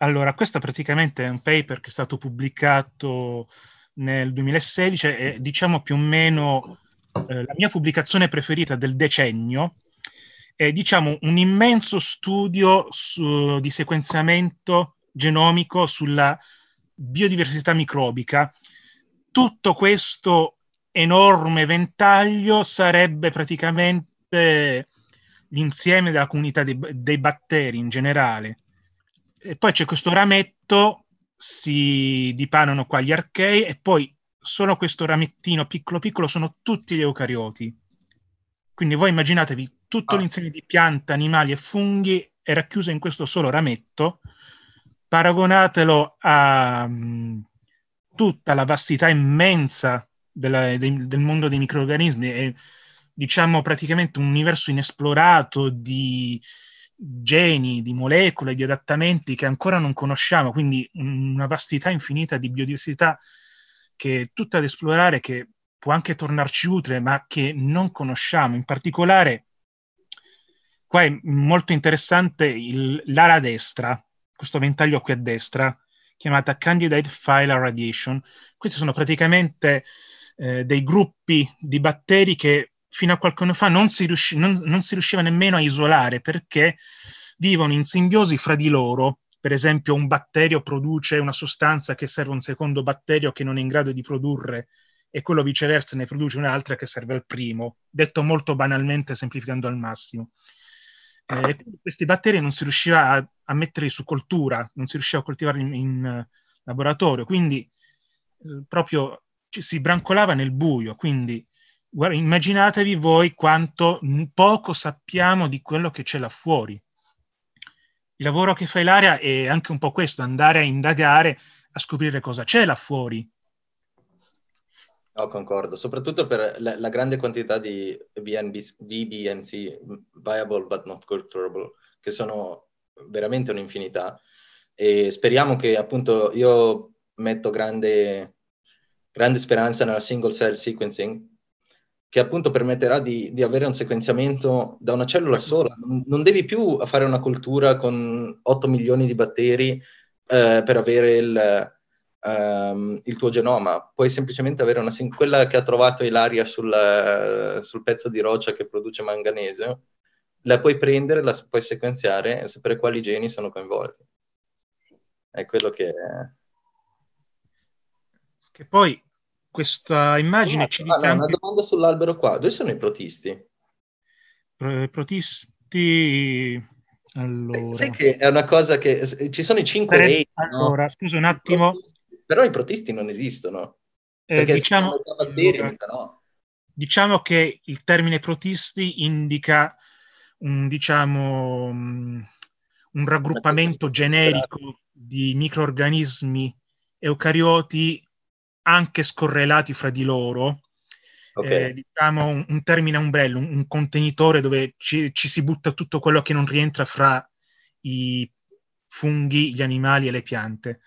Allora, questo praticamente è un paper che è stato pubblicato nel 2016 e diciamo più o meno eh, la mia pubblicazione preferita del decennio. È diciamo un immenso studio su, di sequenziamento genomico sulla biodiversità microbica. Tutto questo enorme ventaglio sarebbe praticamente l'insieme della comunità dei, dei batteri in generale e poi c'è questo rametto, si dipanano qua gli archei e poi solo questo ramettino piccolo piccolo sono tutti gli eucarioti. Quindi voi immaginatevi tutto ah. l'insieme di piante, animali e funghi è racchiuso in questo solo rametto. Paragonatelo a um, tutta la vastità immensa della, de, del mondo dei microorganismi, È, diciamo, praticamente un universo inesplorato di geni di molecole, di adattamenti che ancora non conosciamo, quindi una vastità infinita di biodiversità che è tutta da esplorare, che può anche tornarci utile, ma che non conosciamo. In particolare, qua è molto interessante il, l'ala destra, questo ventaglio qui a destra, chiamata Candidate Phyla Radiation. Questi sono praticamente eh, dei gruppi di batteri che fino a qualche anno fa non si, riusci- non, non si riusciva nemmeno a isolare perché vivono in simbiosi fra di loro. Per esempio, un batterio produce una sostanza che serve a un secondo batterio che non è in grado di produrre, e quello viceversa ne produce un'altra che serve al primo, detto molto banalmente, semplificando al massimo. Eh, questi batteri non si riusciva a, a, metterli su coltura, non si riusciva a coltivarli in, in eh, laboratorio, quindi eh, proprio ci, si brancolava nel buio, quindi guarda, immaginatevi voi quanto poco sappiamo di quello che c'è là fuori. Il lavoro che fa l'area è anche un po' questo, andare a indagare, a scoprire cosa c'è là fuori. No, concordo, soprattutto per la, la grande quantità di VNB, VBNC, Viable but not culturable, che sono veramente un'infinità. E speriamo che appunto io metto grande, grande speranza nella single cell sequencing, che appunto permetterà di, di, avere un sequenziamento da una cellula sola. Non devi più fare una coltura con 8 milioni di batteri eh, per avere il, ehm, il, tuo genoma, puoi semplicemente avere una sin- quella che ha trovato Ilaria sul, sul, pezzo di roccia che produce manganese, la puoi prendere, la puoi sequenziare e sapere quali geni sono coinvolti. È quello che... Che poi questa immagine ah, ci dice... Ah, no, anche... Una domanda sull'albero qua, dove sono i protisti? protisti... Allora... Sai, sai, che è una cosa che... Ci sono i cinque Pre... rei, Allora, no? scusa un attimo... Però i protisti non esistono. Eh, diciamo... Allora, no. diciamo che il termine protisti indica un, diciamo, mm, un raggruppamento generico di microorganismi eucarioti anche scorrelati fra di loro, okay. eh, diciamo un, un, termine ombrello, un, un contenitore dove ci, ci, si butta tutto quello che non rientra fra i funghi, gli animali e le piante.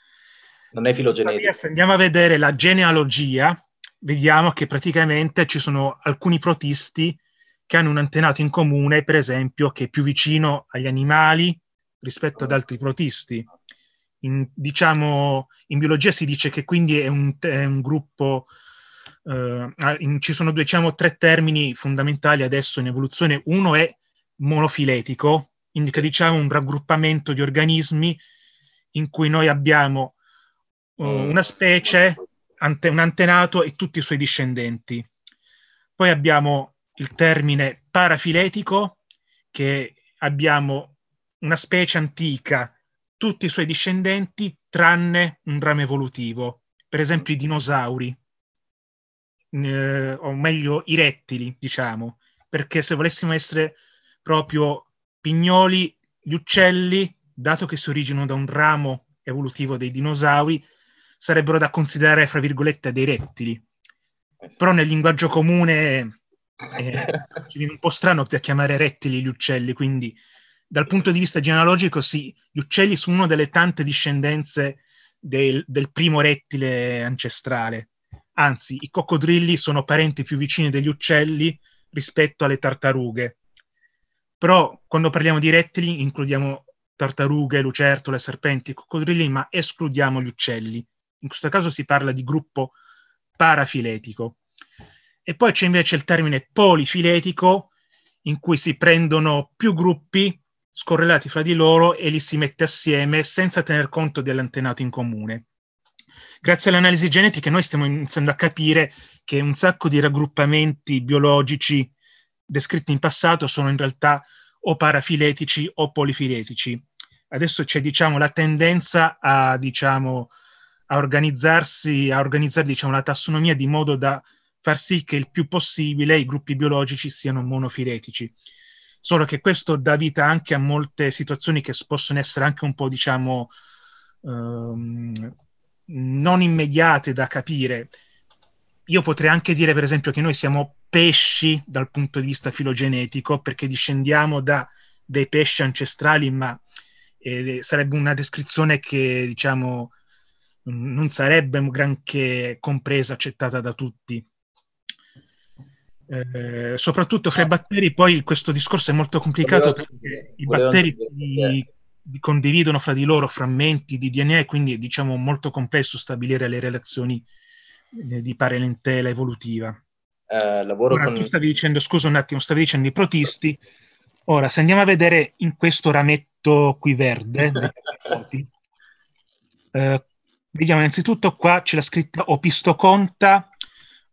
Non è filogenetico. Se andiamo a vedere la genealogia, vediamo che praticamente ci sono alcuni protisti che hanno un antenato in comune, per esempio, che è più vicino agli animali rispetto ad altri protisti in, diciamo, in biologia si dice che quindi è un, è un gruppo, eh, in, ci sono diciamo, tre termini fondamentali adesso in evoluzione. Uno è monofiletico, indica diciamo, un raggruppamento di organismi in cui noi abbiamo eh, una specie, ante, un antenato e tutti i suoi discendenti. Poi abbiamo il termine parafiletico, che abbiamo una specie antica tutti i suoi discendenti tranne un ramo evolutivo, per esempio i dinosauri, eh, o meglio i rettili, diciamo, perché se volessimo essere proprio pignoli, gli uccelli, dato che si originano da un ramo evolutivo dei dinosauri, sarebbero da considerare, fra virgolette, dei rettili. Eh Però nel linguaggio comune eh, ci viene un po' strano chiamare rettili gli uccelli, quindi dal punto di vista genealogico, sì, gli uccelli sono una delle tante discendenze del, del primo rettile ancestrale. Anzi, i coccodrilli sono parenti più vicini degli uccelli rispetto alle tartarughe. Però quando parliamo di rettili includiamo tartarughe, lucertole, serpenti, coccodrilli, ma escludiamo gli uccelli. In questo caso si parla di gruppo parafiletico. E poi c'è invece il termine polifiletico, in cui si prendono più gruppi scorrelati fra di loro e li si mette assieme senza tener conto dell'antenato in comune. Grazie all'analisi genetica noi stiamo iniziando a capire che un sacco di raggruppamenti biologici descritti in passato sono in realtà o parafiletici o polifiletici. Adesso c'è diciamo, la tendenza a, diciamo, a organizzarsi, a organizzare diciamo, la tassonomia di modo da far sì che il più possibile i gruppi biologici siano monofiletici solo che questo dà vita anche a molte situazioni che possono essere anche un po', diciamo, ehm, non immediate da capire. Io potrei anche dire, per esempio, che noi siamo pesci dal punto di vista filogenetico, perché discendiamo da dei pesci ancestrali, ma eh, sarebbe una descrizione che, diciamo, non sarebbe granché compresa, accettata da tutti. Eh, soprattutto fra i batteri, poi questo discorso è molto complicato volevo perché dire, i batteri cioè condividono fra di loro frammenti di DNA, quindi è diciamo, molto complesso stabilire le relazioni eh, di parentela evolutiva. Eh, lavoro Ora, con... tu stavi dicendo, scusa un attimo, stavi dicendo i protisti. Ora, se andiamo a vedere in questo rametto qui verde, eh, vediamo innanzitutto qua c'è la scritta Opistoconta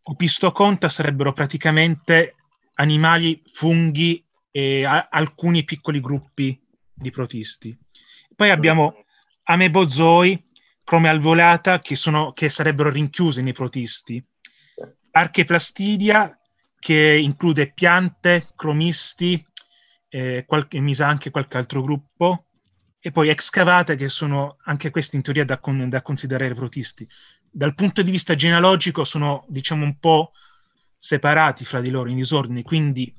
Opistoconta sarebbero praticamente animali, funghi e a- alcuni piccoli gruppi di protisti. Poi abbiamo amebozoi, come alvolata, che, sono, che sarebbero rinchiusi nei protisti. Archeplastidia, che include piante, cromisti, eh, qualche, mi sa anche qualche altro gruppo, e poi excavate, che sono anche questi in teoria da, con, da considerare protisti dal punto di vista genealogico sono, diciamo, un po' separati fra di loro, in disordine, quindi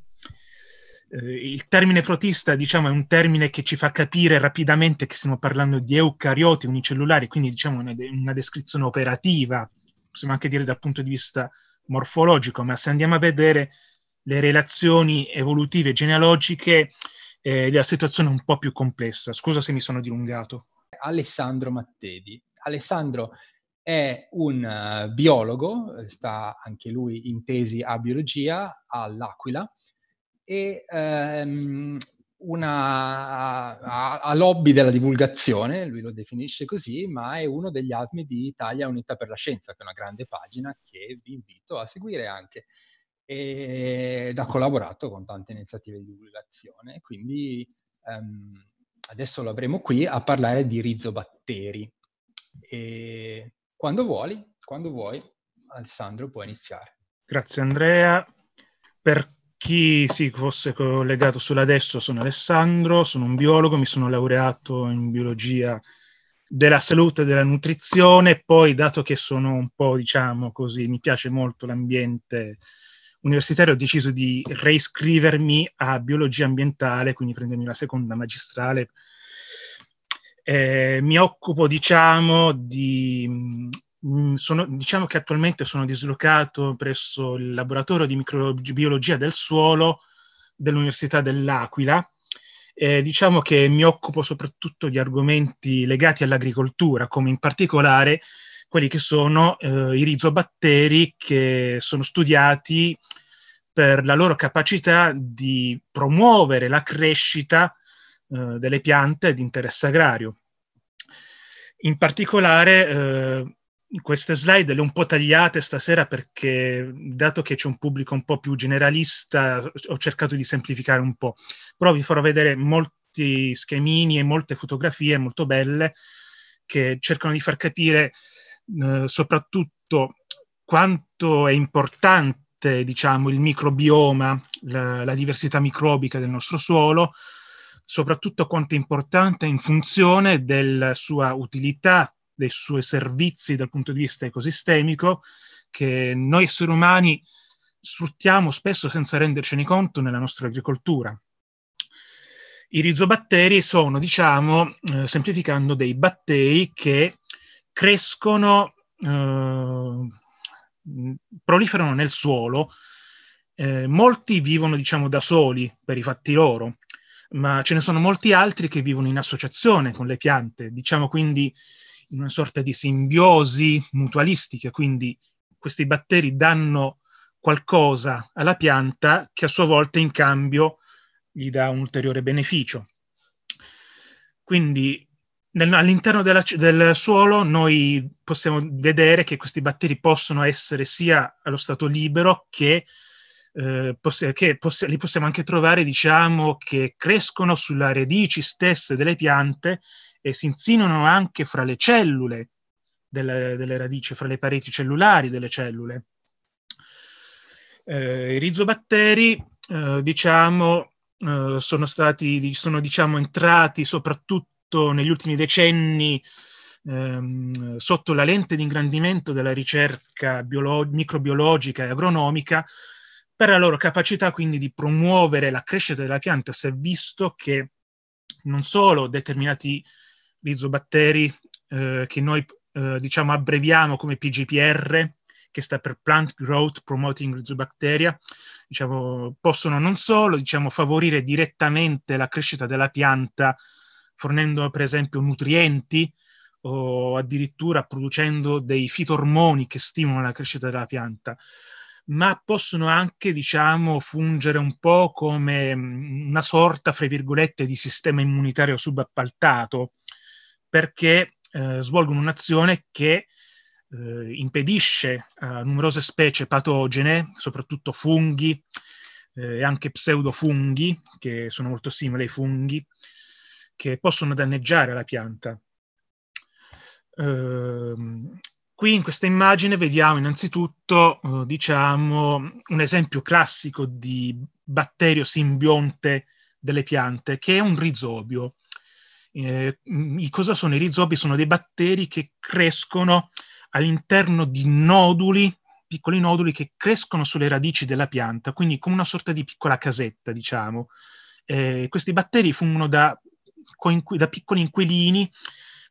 eh, il termine protista, diciamo, è un termine che ci fa capire rapidamente che stiamo parlando di eucarioti unicellulari, quindi diciamo una, de- una descrizione operativa, possiamo anche dire dal punto di vista morfologico, ma se andiamo a vedere le relazioni evolutive genealogiche, eh, la situazione è un po' più complessa. Scusa se mi sono dilungato. Alessandro Mattedi. Alessandro, è un uh, biologo, eh, sta anche lui in tesi a biologia all'Aquila e um, una, a, a, lobby della divulgazione, lui lo definisce così, ma è uno degli admi di Italia Unità per la Scienza, che è una grande pagina che vi invito a seguire anche ed ha collaborato con tante iniziative di divulgazione, quindi um, adesso lo avremo qui a parlare di rizobatteri. E quando vuoi, quando vuoi, Alessandro, puoi iniziare. Grazie Andrea. Per chi si fosse collegato solo adesso, sono Alessandro, sono un biologo, mi sono laureato in biologia della salute e della nutrizione, poi dato che sono un po', diciamo così, mi piace molto l'ambiente universitario, ho deciso di reiscrivermi a biologia ambientale, quindi prendermi la seconda magistrale eh, mi occupo, diciamo, di... Mm, sono, diciamo che attualmente sono dislocato presso il laboratorio di microbiologia del suolo dell'Università dell'Aquila. Eh, diciamo che mi occupo soprattutto di argomenti legati all'agricoltura, come in particolare quelli che sono eh, i rizobatteri che sono studiati per la loro capacità di promuovere la crescita eh, delle piante di interesse agrario. In particolare, eh, queste slide le ho un po' tagliate stasera perché, dato che c'è un pubblico un po' più generalista, ho cercato di semplificare un po'. Però vi farò vedere molti schemini e molte fotografie molto belle che cercano di far capire eh, soprattutto quanto è importante diciamo, il microbioma, la, la diversità microbica del nostro suolo, soprattutto quanto è importante in funzione della sua utilità, dei suoi servizi dal punto di vista ecosistemico, che noi esseri umani sfruttiamo spesso senza rendercene conto nella nostra agricoltura. I rizobatteri sono, diciamo, eh, semplificando, dei batteri che crescono, eh, proliferano nel suolo. Eh, molti vivono, diciamo, da soli per i fatti loro, ma ce ne sono molti altri che vivono in associazione con le piante, diciamo quindi in una sorta di simbiosi mutualistica, quindi questi batteri danno qualcosa alla pianta che a sua volta in cambio gli dà un ulteriore beneficio. Quindi nel, all'interno della, del suolo noi possiamo vedere che questi batteri possono essere sia allo stato libero che eh, poss- che poss- li possiamo anche trovare, diciamo, che crescono sulle radici stesse delle piante e si insinuano anche fra le cellule delle, delle radici, fra le pareti cellulari delle cellule. Eh, I rizobatteri, eh, diciamo, eh, sono stati, sono, diciamo, entrati soprattutto negli ultimi decenni ehm, sotto la lente di ingrandimento della ricerca biolo- microbiologica e agronomica, per la loro capacità quindi di promuovere la crescita della pianta si è visto che non solo determinati rizobatteri eh, che noi eh, diciamo abbreviamo come PGPR, che sta per Plant Growth Promoting Rhizobacteria, diciamo, possono non solo diciamo, favorire direttamente la crescita della pianta, fornendo per esempio nutrienti o addirittura producendo dei fitormoni che stimolano la crescita della pianta, ma possono anche, diciamo, fungere un po' come mm, una sorta, fra virgolette, di sistema immunitario subappaltato, perché eh, svolgono un'azione che eh, impedisce a numerose specie patogene, soprattutto funghi eh, e anche pseudofunghi, che sono molto simili ai funghi, che possono danneggiare la pianta. Uh, Qui in questa immagine vediamo innanzitutto, eh, diciamo, un esempio classico di batterio simbionte delle piante, che è un rizobio. Eh, cosa sono i rizobi? Sono dei batteri che crescono all'interno di noduli, piccoli noduli che crescono sulle radici della pianta, quindi come una sorta di piccola casetta, diciamo. Eh, questi batteri fungono da, da piccoli inquilini.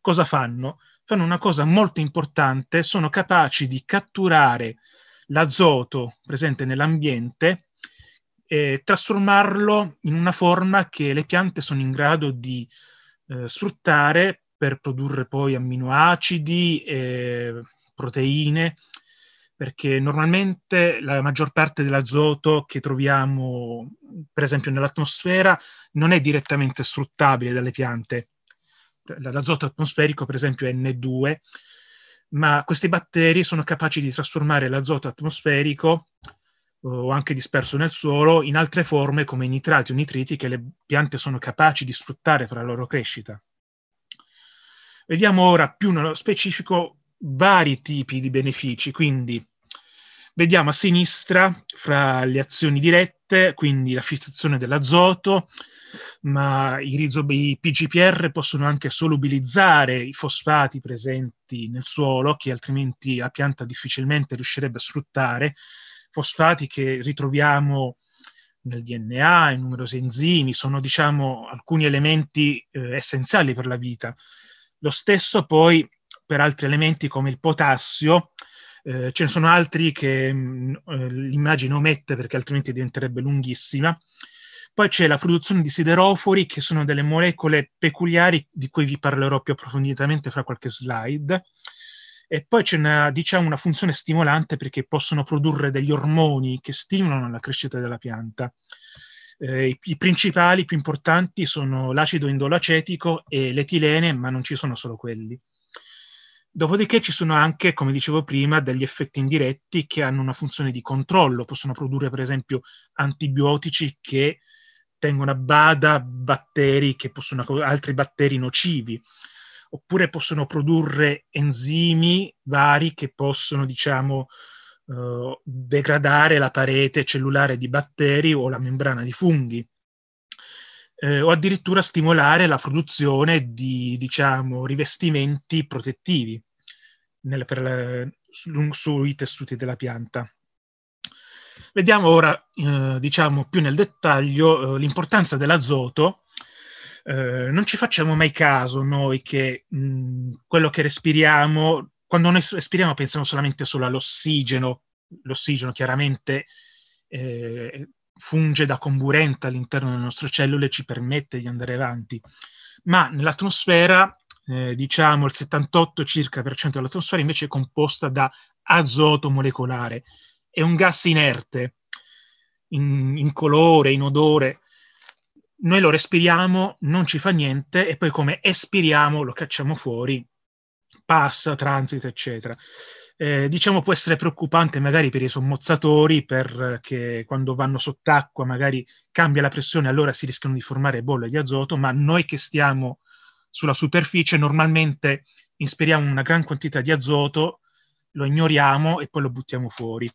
Cosa fanno? fanno una cosa molto importante, sono capaci di catturare l'azoto presente nell'ambiente e trasformarlo in una forma che le piante sono in grado di eh, sfruttare per produrre poi amminoacidi e proteine, perché normalmente la maggior parte dell'azoto che troviamo, per esempio, nell'atmosfera non è direttamente sfruttabile dalle piante cioè, l'azoto atmosferico per esempio N2, ma questi batteri sono capaci di trasformare l'azoto atmosferico o anche disperso nel suolo in altre forme come i nitrati o nitriti che le piante sono capaci di sfruttare per la loro crescita. Vediamo ora più nello specifico vari tipi di benefici, quindi Vediamo a sinistra, fra le azioni dirette, quindi la fissazione dell'azoto, ma i, rizob- i PGPR possono anche solubilizzare i fosfati presenti nel suolo, che altrimenti la pianta difficilmente riuscirebbe a sfruttare, fosfati che ritroviamo nel DNA, in numerosi enzimi, sono diciamo alcuni elementi eh, essenziali per la vita. Lo stesso poi per altri elementi come il potassio, eh, ce ne sono altri che mh, mm, eh, l'immagine omette perché altrimenti diventerebbe lunghissima. Poi c'è la produzione di siderofori, che sono delle molecole peculiari di cui vi parlerò più approfonditamente fra qualche slide. E poi c'è una, diciamo, una funzione stimolante perché possono produrre degli ormoni che stimolano la crescita della pianta. Eh, i, i, principali, più importanti, sono l'acido indolacetico e l'etilene, ma non ci sono solo quelli. Dopodiché ci sono anche, come dicevo prima, degli effetti indiretti che hanno una funzione di controllo, possono produrre per esempio antibiotici che tengono a bada batteri che possono, altri batteri nocivi, oppure possono produrre enzimi vari che possono, diciamo, eh, degradare la parete cellulare di batteri o la membrana di funghi. Eh, o addirittura stimolare la produzione di diciamo, rivestimenti protettivi nel, per, su, sui tessuti della pianta. Vediamo ora, eh, diciamo più nel dettaglio, eh, l'importanza dell'azoto. Eh, non ci facciamo mai caso noi che mh, quello che respiriamo, quando noi respiriamo pensiamo solamente solo all'ossigeno, l'ossigeno chiaramente eh, funge da comburente all'interno delle nostre cellule e ci permette di andare avanti, ma nell'atmosfera eh, diciamo il 78 circa per cento dell'atmosfera invece è composta da azoto molecolare, è un gas inerte, in, in colore, in odore. Noi lo respiriamo, non ci fa niente e poi come espiriamo lo cacciamo fuori, passa, transita, eccetera. Eh, diciamo può essere preoccupante magari per i sommozzatori, perché eh, quando vanno sott'acqua magari cambia la pressione, allora si rischiano di formare bolle di azoto, ma noi che stiamo sulla superficie, normalmente inspiriamo una gran quantità di azoto, lo ignoriamo e poi lo buttiamo fuori.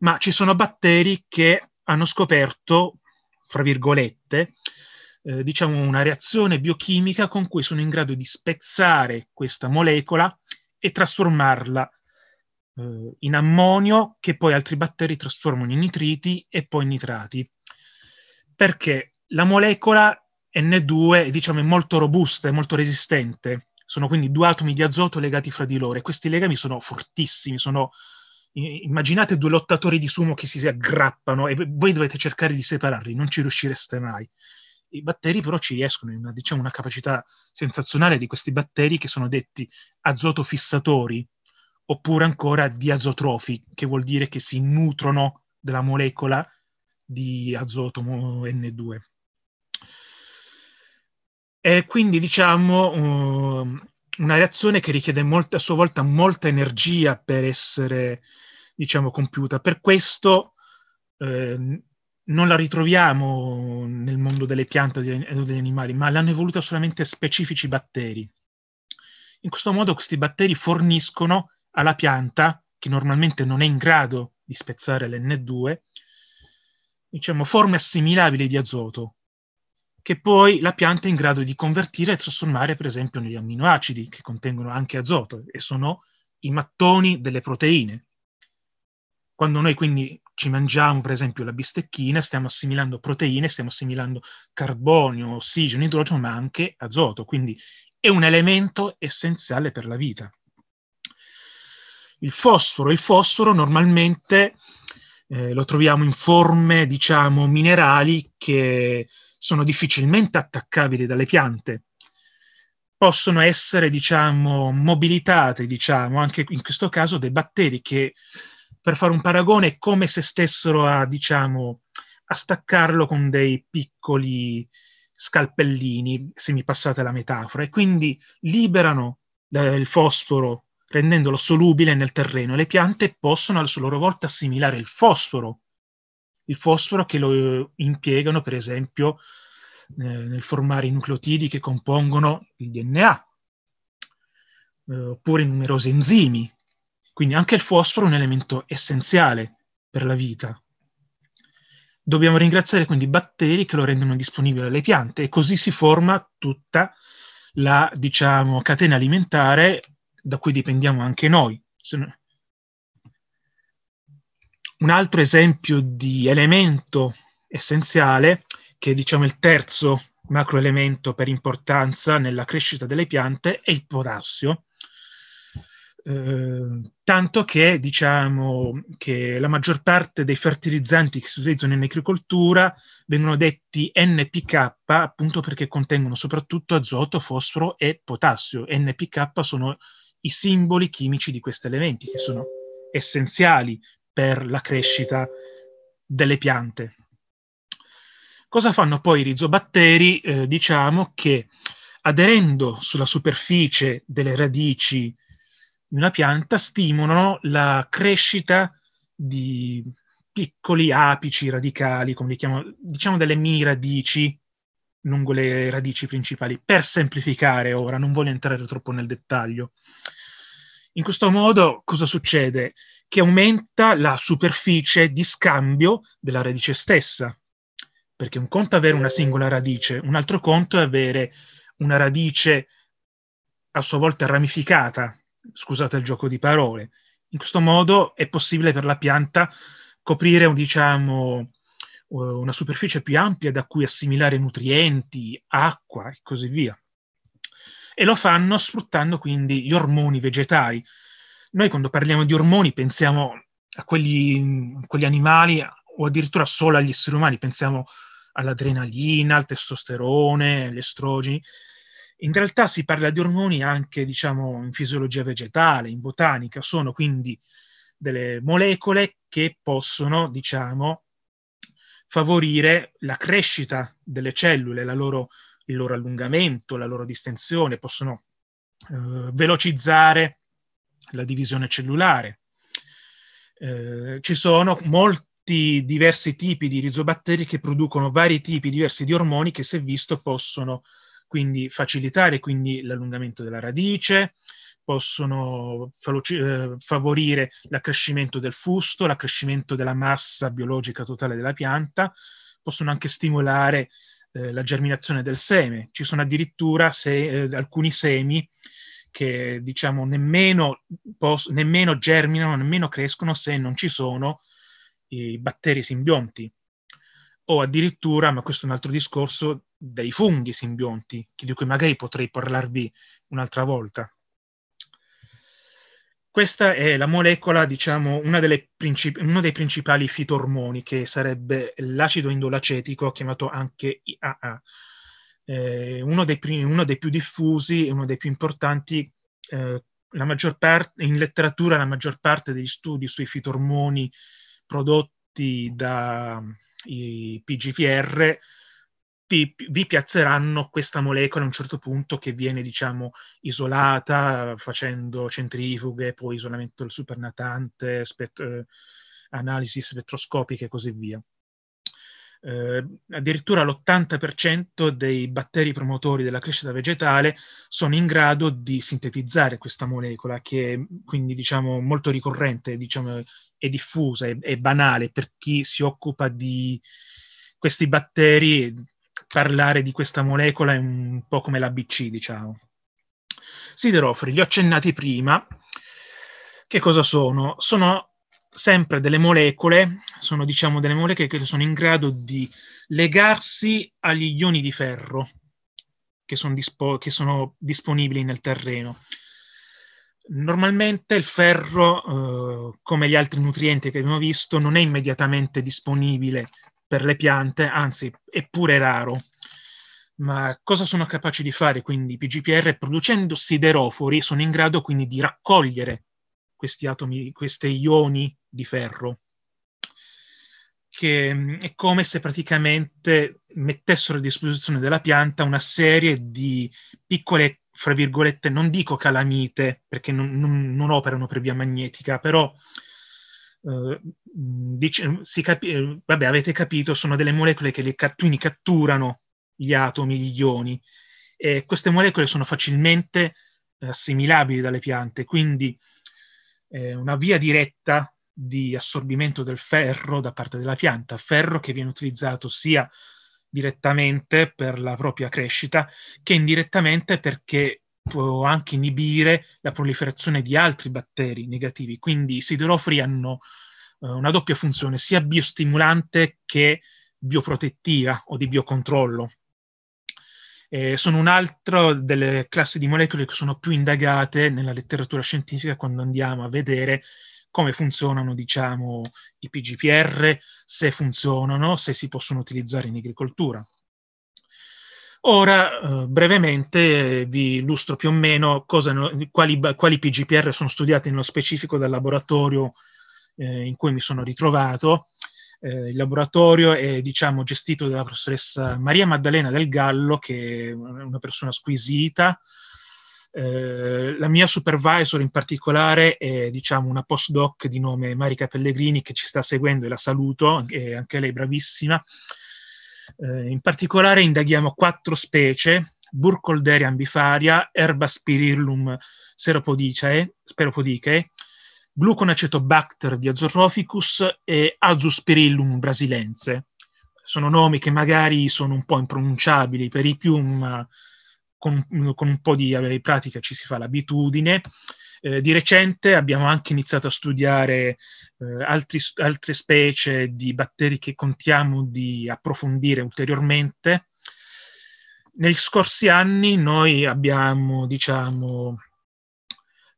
Ma ci sono batteri che hanno scoperto, fra virgolette, eh, diciamo una reazione biochimica con cui sono in grado di spezzare questa molecola e trasformarla eh, in ammonio che poi altri batteri trasformano in nitriti e poi in nitrati. Perché la molecola N2 diciamo, è molto robusta e molto resistente. Sono quindi due atomi di azoto legati fra di loro e questi legami sono fortissimi. Sono... Immaginate due lottatori di sumo che si aggrappano e voi dovete cercare di separarli, non ci riuscireste mai. I batteri però ci riescono, in una, diciamo, una capacità sensazionale di questi batteri che sono detti azotofissatori oppure ancora diazotrofi, che vuol dire che si nutrono della molecola di azoto N2. È quindi, diciamo, um, una reazione che richiede molta, a sua volta molta energia per essere, diciamo, compiuta. Per questo eh, non la ritroviamo nel mondo delle piante o degli animali, ma l'hanno evoluta solamente specifici batteri. In questo modo questi batteri forniscono alla pianta, che normalmente non è in grado di spezzare l'N2, diciamo, forme assimilabili di azoto, che poi la pianta è in grado di convertire e trasformare, per esempio, negli amminoacidi che contengono anche azoto e sono i mattoni delle proteine. Quando noi quindi ci mangiamo, per esempio, la bistecchina, stiamo assimilando proteine, stiamo assimilando carbonio, ossigeno, idrogeno, ma anche azoto. Quindi è un elemento essenziale per la vita. Il fosforo, il fosforo normalmente eh, lo troviamo in forme, diciamo, minerali che sono difficilmente attaccabili dalle piante, possono essere, diciamo, mobilitate, diciamo, anche in questo caso dei batteri che, per fare un paragone, è come se stessero a, diciamo, a staccarlo con dei piccoli scalpellini, se mi passate la metafora, e quindi liberano eh, il fosforo rendendolo solubile nel terreno. Le piante possono a loro volta assimilare il fosforo il fosforo che lo eh, impiegano per esempio eh, nel formare i nucleotidi che compongono il DNA, eh, oppure in numerosi enzimi. Quindi anche il fosforo è un elemento essenziale per la vita. Dobbiamo ringraziare quindi i batteri che lo rendono disponibile alle piante e così si forma tutta la diciamo, catena alimentare da cui dipendiamo anche noi. Se, un altro esempio di elemento essenziale, che è diciamo il terzo macroelemento per importanza nella crescita delle piante, è il potassio. Eh, tanto che diciamo che la maggior parte dei fertilizzanti che si utilizzano in agricoltura vengono detti NPK appunto perché contengono soprattutto azoto, fosforo e potassio. NPK sono i simboli chimici di questi elementi che sono essenziali per la crescita delle piante. Cosa fanno poi i rizobatteri? Eh, diciamo che aderendo sulla superficie delle radici di una pianta stimolano la crescita di piccoli apici radicali, come li chiamo, diciamo delle mini radici lungo le radici principali, per semplificare ora, non voglio entrare troppo nel dettaglio. In questo modo cosa succede? che aumenta la superficie di scambio della radice stessa. Perché un conto è avere una singola radice, un altro conto è avere una radice a sua volta ramificata, scusate il gioco di parole. In questo modo è possibile per la pianta coprire diciamo, eh, una superficie più ampia da cui assimilare nutrienti, acqua e così via. E lo fanno sfruttando quindi gli ormoni vegetali, noi quando parliamo di ormoni pensiamo a quegli, a quegli animali o addirittura solo agli esseri umani, pensiamo all'adrenalina, al testosterone, agli estrogeni. In realtà si parla di ormoni anche, diciamo, in fisiologia vegetale, in botanica, sono quindi delle molecole che possono, diciamo, favorire la crescita delle cellule, loro, il loro allungamento, la loro distensione, possono eh, velocizzare la divisione cellulare. Eh, ci sono molti diversi tipi di rizobatteri che producono vari tipi diversi di ormoni che, se visto, possono quindi facilitare quindi, l'allungamento della radice, possono eh, favorire l'accrescimento del fusto, l'accrescimento della massa biologica totale della pianta, possono anche stimolare eh, la germinazione del seme. Ci sono addirittura se, eh, alcuni semi che diciamo nemmeno, pos- nemmeno germinano, nemmeno crescono se non ci sono i batteri simbionti o addirittura, ma questo è un altro discorso, dei funghi simbionti, di cui magari potrei parlarvi un'altra volta. Questa è la molecola, diciamo, princip- uno dei principali fitormoni, che sarebbe l'acido indolacetico, chiamato anche IAA eh, uno, dei primi, uno, dei più diffusi e uno dei più importanti. Eh, part- in letteratura la maggior parte degli studi sui fitormoni prodotti dai mm, PGPR vi piazzeranno questa molecola a un certo punto che viene, diciamo, isolata facendo centrifughe, poi isolamento del supernatante, spet- eh, analisi spettroscopiche e così via. Eh, addirittura l'80% dei batteri promotori della crescita vegetale sono in grado di sintetizzare questa molecola, che è quindi diciamo, molto ricorrente, diciamo, è diffusa, è, è banale per chi si occupa di questi batteri. Parlare di questa molecola è un po' come l'ABC, diciamo. Siderofori, li ho accennati prima. Che cosa sono? Sono sempre delle molecole, sono diciamo delle molecole che sono in grado di legarsi agli ioni di ferro che sono, dispo- che sono disponibili nel terreno. Normalmente il ferro, eh, come gli altri nutrienti che abbiamo visto, non è immediatamente disponibile per le piante, anzi è pure raro. Ma cosa sono capaci di fare quindi i PGPR? Producendo siderofori sono in grado quindi di raccogliere questi atomi, questi ioni di ferro, che è come se praticamente mettessero a disposizione della pianta una serie di piccole, fra virgolette, non dico calamite, perché non, non, non operano per via magnetica, però Uh, dice, capi- eh, vabbè, avete capito, sono delle molecole che quindi catturano gli atomi, gli ioni, e queste molecole sono facilmente eh, assimilabili dalle piante, quindi eh, una via diretta di assorbimento del ferro da parte della pianta, ferro che viene utilizzato sia direttamente per la propria crescita che indirettamente perché può anche inibire la proliferazione di altri batteri negativi. Quindi i siderofori hanno eh, una doppia funzione, sia biostimolante che bioprotettiva o di biocontrollo. Eh, sono un'altra delle classi di molecole che sono più indagate nella letteratura scientifica quando andiamo a vedere come funzionano, diciamo, i PGPR, se funzionano, se si possono utilizzare in agricoltura. Ora, eh, brevemente, eh, vi illustro più o meno cosa, quali, quali, PGPR sono studiati nello specifico dal laboratorio eh, in cui mi sono ritrovato. Eh, il laboratorio è diciamo, gestito dalla professoressa Maria Maddalena del Gallo, che è una persona squisita, eh, la mia supervisor in particolare è diciamo, una postdoc di nome Marica Pellegrini che ci sta seguendo e la saluto, e anche lei bravissima. Eh, in particolare indaghiamo quattro specie, Burkholderia ambifaria, Erba spirillum seropodicae, speropodicae, Gluconacetobacter di Azorroficus e Azuspirillum brasilense. Sono nomi che magari sono un po' impronunciabili per i più, ma con, con un po' di eh, pratica ci si fa l'abitudine. Eh, di recente abbiamo anche iniziato a studiare eh, altri, altre specie di batteri che contiamo di approfondire ulteriormente. Negli scorsi anni noi abbiamo, diciamo,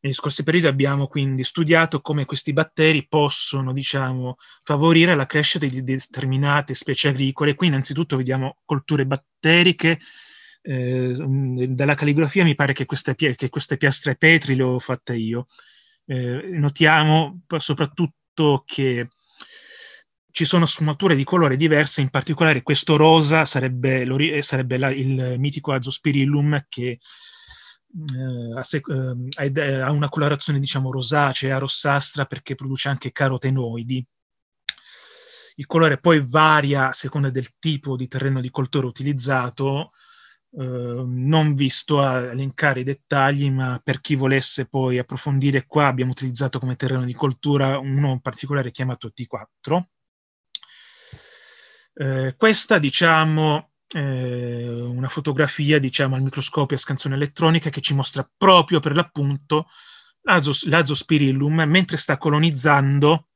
negli scorsi periodi abbiamo quindi studiato come questi batteri possono, diciamo, favorire la crescita di determinate specie agricole. Qui innanzitutto vediamo colture batteriche Ehm, dalla calligrafia mi pare che queste, che queste, piastre petri le ho fatte io. Eh, notiamo soprattutto che ci sono sfumature di colore diverse, in particolare questo rosa sarebbe, eh, sarebbe la, il mitico Azospirillum che eh, ehm, eh, ha, una colorazione diciamo rosacea, rossastra perché produce anche carotenoidi. Il colore poi varia a seconda del tipo di terreno di coltore utilizzato, Uh, non vi sto a elencare i dettagli, ma per chi volesse poi approfondire qua abbiamo utilizzato come terreno di coltura uno in particolare chiamato T4. Uh, ehm, questa, diciamo, è ehm, una fotografia, diciamo, al microscopio a scansione elettronica che ci mostra proprio per l'appunto l'Azospirillum mentre sta colonizzando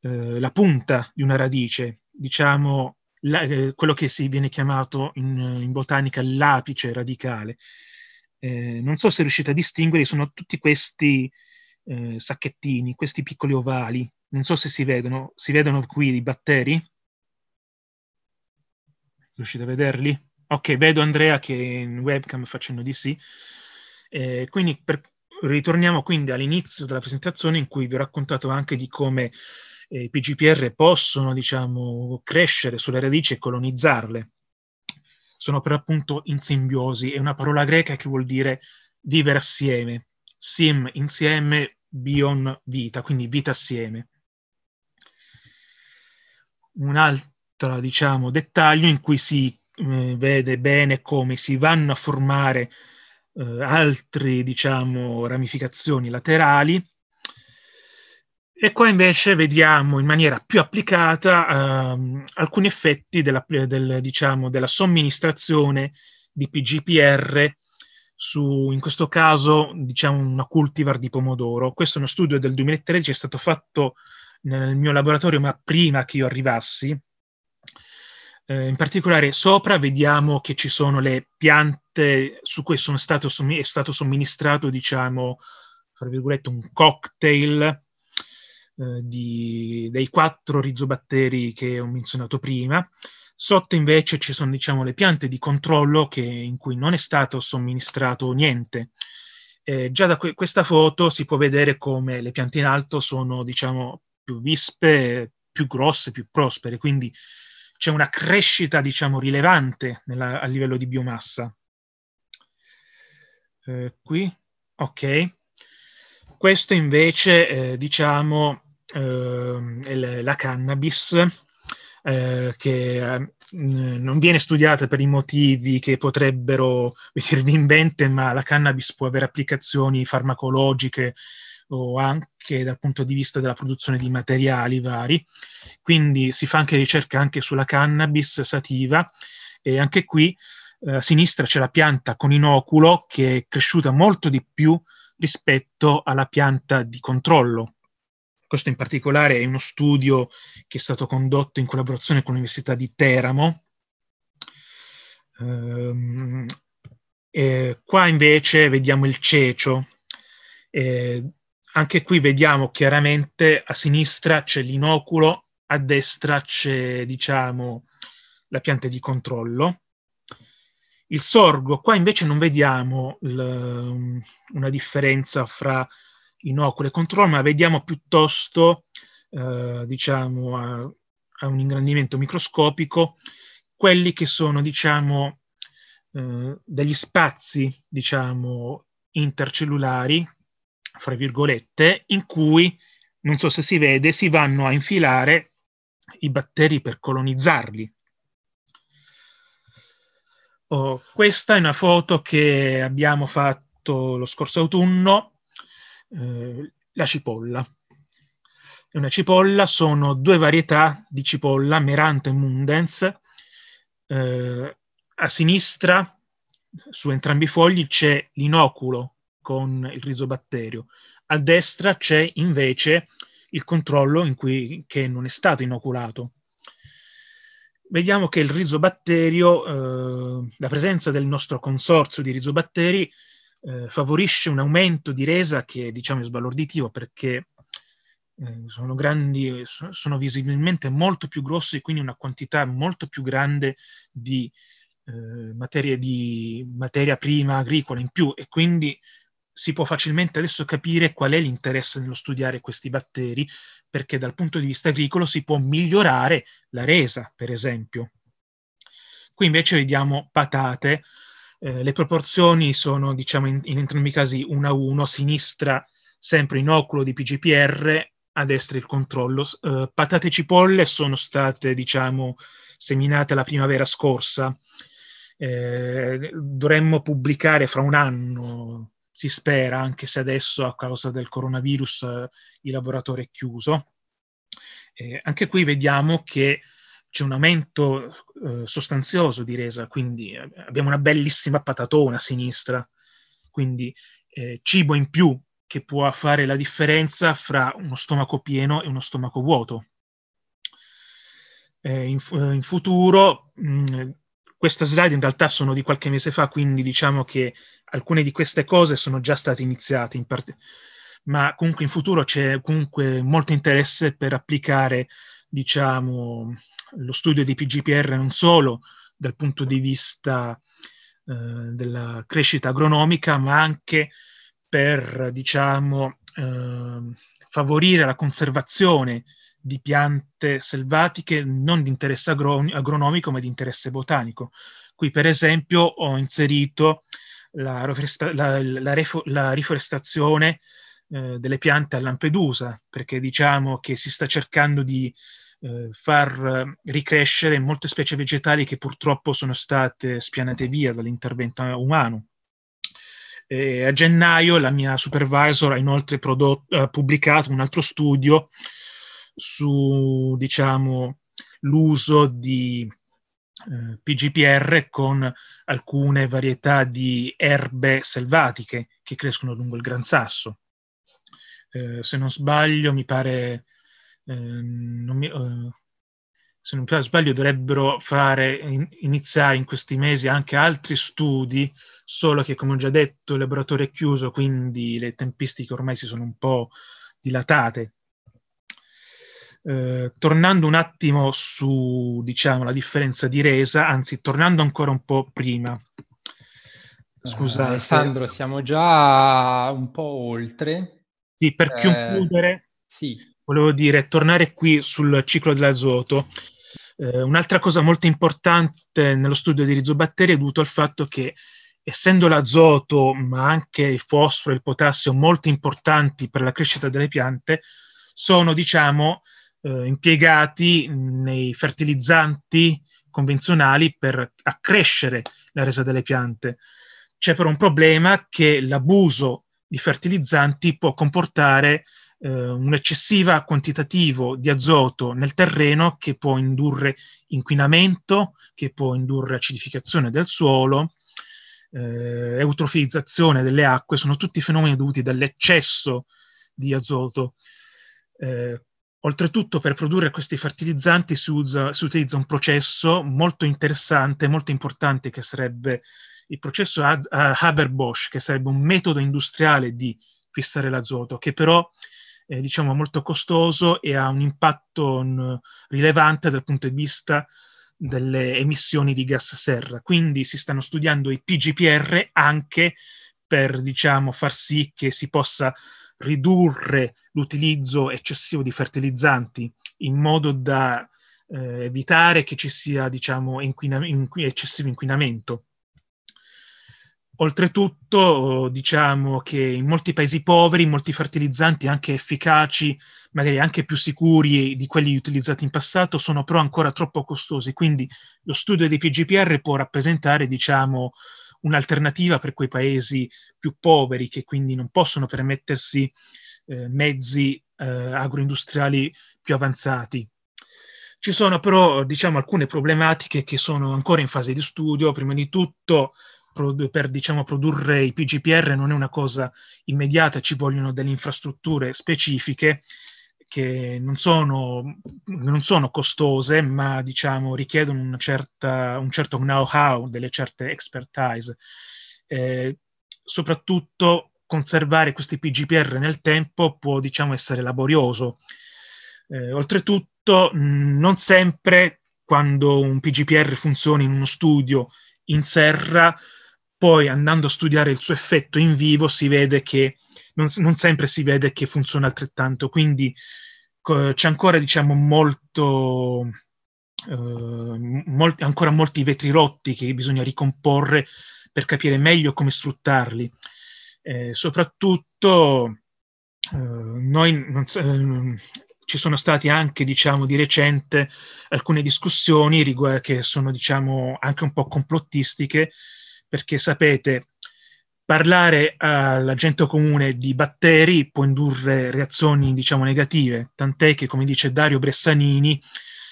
uh, la punta di una radice, diciamo la, eh, quello che si viene chiamato in, in botanica l'apice radicale. Eh, non so se riuscite a distinguere, sono tutti questi eh, sacchettini, questi piccoli ovali. Non so se si vedono. Si vedono qui i batteri? Riuscite a vederli? Ok, vedo Andrea che in webcam facendo di sì. Eh, quindi per, ritorniamo quindi all'inizio della presentazione in cui vi ho raccontato anche di come eh, i PGPR possono diciamo, crescere sulle radici e colonizzarle. Sono per appunto in simbiosi, è una parola greca che vuol dire vivere assieme, sim insieme, bion vita, quindi vita assieme. Un altro diciamo, dettaglio in cui si eh, vede bene come si vanno a formare eh, altre diciamo, ramificazioni laterali e qua invece vediamo in maniera più applicata ehm, alcuni effetti della, del, diciamo, della somministrazione di PGPR su, in questo caso, diciamo, una cultivar di pomodoro. Questo è uno studio del 2013, è stato fatto nel mio laboratorio, ma prima che io arrivassi. Eh, in particolare sopra vediamo che ci sono le piante su cui sono stato, è stato somministrato, diciamo, fra virgolette, un cocktail eh, di, dei quattro rizobatteri che ho menzionato prima. Sotto invece ci sono diciamo, le piante di controllo che, in cui non è stato somministrato niente. Eh, già da que- questa foto si può vedere come le piante in alto sono diciamo, più vispe, più grosse, più prospere, quindi c'è una crescita diciamo, rilevante nella, a livello di biomassa. Eh, qui, ok. Questo invece eh, diciamo, eh, la cannabis, eh, che ehm, non viene studiata per i motivi che potrebbero venire in mente, ma la cannabis può avere applicazioni farmacologiche o anche dal punto di vista della produzione di materiali vari. Quindi si fa anche ricerca anche sulla cannabis sativa e anche qui eh, a sinistra c'è la pianta con inoculo che è cresciuta molto di più rispetto alla pianta di controllo questo in particolare è uno studio che è stato condotto in collaborazione con l'Università di Teramo. Eh, qua invece vediamo il cecio. Eh, anche qui vediamo chiaramente a sinistra c'è l'inoculo, a destra c'è diciamo la pianta di controllo. Il sorgo, qua invece non vediamo l- una differenza fra inocule controllo, ma vediamo piuttosto, eh, diciamo, a, a, un ingrandimento microscopico, quelli che sono, diciamo, eh, degli spazi, diciamo, intercellulari, fra virgolette, in cui, non so se si vede, si vanno a infilare i batteri per colonizzarli. Oh, questa è una foto che abbiamo fatto lo scorso autunno eh, la cipolla. E una cipolla sono due varietà di cipolla, Meranto e Mundens. Eh, a sinistra, su entrambi i fogli, c'è l'inoculo con il risobatterio. A destra c'è invece il controllo in cui, che non è stato inoculato. Vediamo che il risobatterio, eh, la presenza del nostro consorzio di risobatteri eh, favorisce un aumento di resa che diciamo è sbalorditivo perché eh, sono grandi, eh, sono visibilmente molto più grossi e quindi una quantità molto più grande di, eh, materia, di materia prima agricola in più e quindi si può facilmente adesso capire qual è l'interesse nello studiare questi batteri, perché dal punto di vista agricolo si può migliorare la resa, per esempio. Qui invece vediamo patate eh, le proporzioni sono, diciamo, in, in entrambi i casi 1 a 1, sinistra sempre in oculo di PGPR, a destra il controllo. Eh, patate e cipolle sono state, diciamo, seminate la primavera scorsa. Eh, dovremmo pubblicare fra un anno, si spera, anche se adesso a causa del coronavirus eh, il laboratorio è chiuso. Eh, anche qui vediamo che c'è un aumento eh, sostanzioso di resa, quindi eh, abbiamo una bellissima patatona a sinistra, quindi eh, cibo in più che può fare la differenza fra uno stomaco pieno e uno stomaco vuoto. Eh, in, eh, in, futuro, mm, queste slide in realtà sono di qualche mese fa, quindi diciamo che alcune di queste cose sono già state iniziate, in parte, ma comunque in futuro c'è comunque molto interesse per applicare diciamo, lo studio di PGPR non solo dal punto di vista eh, della crescita agronomica, ma anche per, diciamo, eh, favorire la conservazione di piante selvatiche non di interesse agro- agronomico, ma di interesse botanico. Qui, per esempio, ho inserito la, reforesta- la, la, refo- la riforestazione eh, delle piante a Lampedusa, perché diciamo che si sta cercando di eh, far eh, ricrescere molte specie vegetali che purtroppo sono state spianate via dall'intervento umano. E a gennaio la mia supervisor ha inoltre prodotto, eh, pubblicato un altro studio su diciamo, l'uso di eh, PGPR con alcune varietà di erbe selvatiche che crescono lungo il Gran Sasso. Eh, se non sbaglio, mi pare Ehm, non mi, eh, se non sbaglio, dovrebbero fare, iniziare in questi mesi anche altri studi, solo che, come ho già detto, il laboratorio è chiuso, quindi le tempistiche ormai si sono un po' dilatate. Eh, tornando un attimo su, diciamo, la differenza di resa, anzi, tornando ancora un po' prima. Scusa. Eh, Alessandro, siamo già un po' oltre. Sì, per eh, chiudere... Sì, volevo dire, tornare qui sul ciclo dell'azoto. Eh, un'altra cosa molto importante nello studio di rizobatteri è dovuto al fatto che essendo l'azoto, ma anche il fosforo e il potassio molto importanti per la crescita delle piante, sono, diciamo, eh, impiegati nei fertilizzanti convenzionali per accrescere la resa delle piante. C'è però un problema che l'abuso di fertilizzanti può comportare eh, un eccessiva quantitativo di azoto nel terreno che può indurre inquinamento, che può indurre acidificazione del suolo, eh, eutrofizzazione delle acque, sono tutti fenomeni dovuti dall'eccesso di azoto. Eh, oltretutto per produrre questi fertilizzanti si, usa, si utilizza un processo molto interessante, molto importante che sarebbe il processo eh, Haber-Bosch, che sarebbe un metodo industriale di fissare l'azoto, che però eh, diciamo molto costoso e ha un impatto n- mm, rilevante dal punto di vista delle emissioni di gas serra. Quindi si stanno studiando i PGPR anche per diciamo, far sì che si possa ridurre l'utilizzo eccessivo di fertilizzanti in modo da eh, evitare che ci sia diciamo, inquina- inqu- eccessivo inquinamento. Oltretutto diciamo che in molti paesi poveri, molti fertilizzanti anche efficaci, magari anche più sicuri di quelli utilizzati in passato, sono però ancora troppo costosi, quindi lo studio dei PGPR può rappresentare diciamo, un'alternativa per quei paesi più poveri che quindi non possono permettersi eh, mezzi eh, agroindustriali più avanzati. Ci sono però diciamo, alcune problematiche che sono ancora in fase di studio, prima di tutto per diciamo, produrre i PGPR non è una cosa immediata, ci vogliono delle infrastrutture specifiche che non sono, non sono costose, ma diciamo, richiedono certa, un certo know-how, delle certe expertise. Eh, soprattutto conservare questi PGPR nel tempo può diciamo, essere laborioso. Eh, oltretutto, mh, non sempre quando un PGPR funziona in uno studio in serra poi andando a studiare il suo effetto in vivo si vede che non, non sempre si vede che funziona altrettanto, quindi co- c'è ancora diciamo molto, eh, molti, ancora molti vetri rotti che bisogna ricomporre per capire meglio come sfruttarli. Eh, soprattutto eh, noi non, ehm, ci sono state anche, diciamo, di recente alcune discussioni rigu- che sono, diciamo, anche un po' complottistiche perché sapete, parlare all'agente comune di batteri può indurre reazioni, diciamo, negative, tant'è che, come dice Dario Bressanini,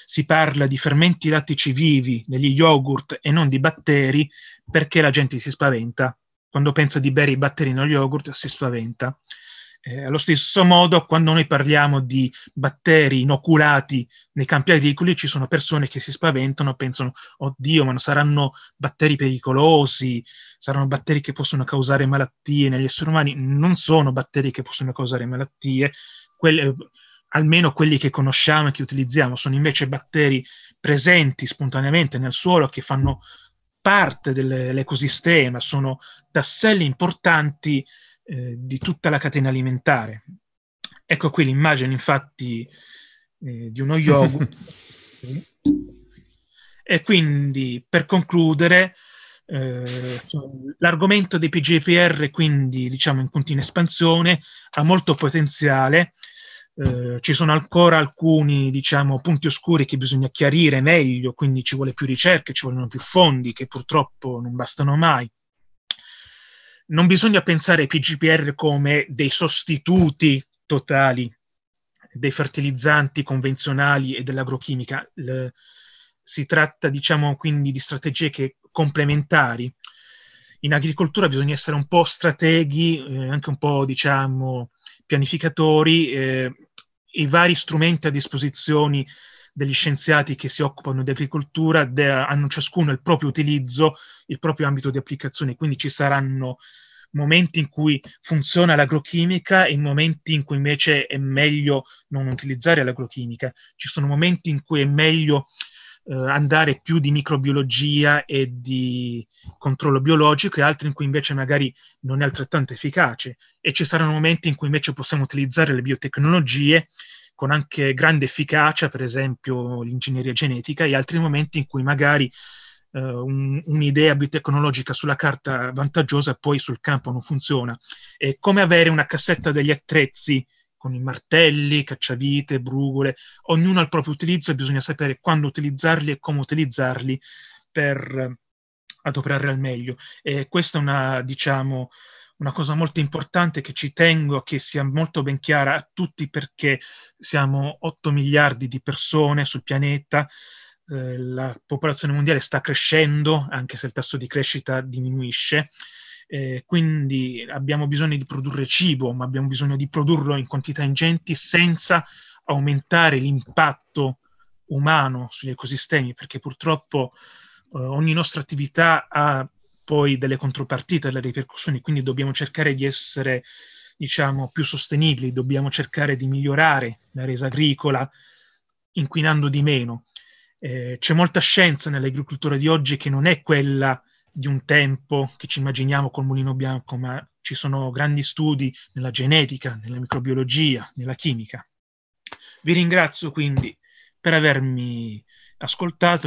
si parla di fermenti lattici vivi negli yogurt e non di batteri perché la gente si spaventa. Quando pensa di bere i batteri nello yogurt si spaventa. Eh, allo stesso modo, quando noi parliamo di batteri inoculati nei campi agricoli, ci sono persone che si spaventano, pensano, oddio, ma saranno batteri pericolosi, saranno batteri che possono causare malattie negli esseri umani. Non sono batteri che possono causare malattie, quelle, almeno quelli che conosciamo e che utilizziamo, sono invece batteri presenti spontaneamente nel suolo che fanno parte dell'ecosistema, sono tasselli importanti eh, di tutta la catena alimentare. Ecco qui l'immagine infatti eh, di uno yogurt. e quindi per concludere, eh, l'argomento dei PGPR, quindi diciamo in continua espansione, ha molto potenziale. Eh, ci sono ancora alcuni diciamo, punti oscuri che bisogna chiarire meglio, quindi ci vuole più ricerca, ci vogliono più fondi che purtroppo non bastano mai non bisogna pensare ai PGPR come dei sostituti totali dei fertilizzanti convenzionali e dell'agrochimica. Le, si tratta, diciamo, quindi di strategie che, complementari. In agricoltura bisogna essere un po' strateghi, eh, anche un po', diciamo, pianificatori. Eh, I vari strumenti a disposizione degli scienziati che si occupano di agricoltura de- hanno ciascuno il proprio utilizzo, il proprio ambito di applicazione, quindi ci saranno momenti in cui funziona l'agrochimica e momenti in cui invece è meglio non utilizzare l'agrochimica. Ci sono momenti in cui è meglio eh, andare più di microbiologia e di controllo biologico e altri in cui invece magari non è altrettanto efficace e ci saranno momenti in cui invece possiamo utilizzare le biotecnologie con anche grande efficacia, per esempio l'ingegneria genetica e altri momenti in cui magari eh, un, un'idea biotecnologica sulla carta vantaggiosa poi sul campo non funziona. È come avere una cassetta degli attrezzi con i martelli, cacciavite, brugole, ognuno ha il proprio utilizzo e bisogna sapere quando utilizzarli e come utilizzarli per adoperare al meglio. E questa è una, diciamo, una cosa molto importante che ci tengo che sia molto ben chiara a tutti perché siamo 8 miliardi di persone sul pianeta, eh, la popolazione mondiale sta crescendo anche se il tasso di crescita diminuisce. Eh, quindi abbiamo bisogno di produrre cibo, ma abbiamo bisogno di produrlo in quantità ingenti senza aumentare l'impatto umano sugli ecosistemi, perché purtroppo eh, ogni nostra attività ha poi delle contropartite, delle ripercussioni, quindi dobbiamo cercare di essere, diciamo, più sostenibili, dobbiamo cercare di migliorare la resa agricola inquinando di meno. Eh, c'è molta scienza nell'agricoltura di oggi che non è quella di un tempo che ci immaginiamo col mulino bianco, ma ci sono grandi studi nella genetica, nella microbiologia, nella chimica. Vi ringrazio quindi per avermi ascoltato.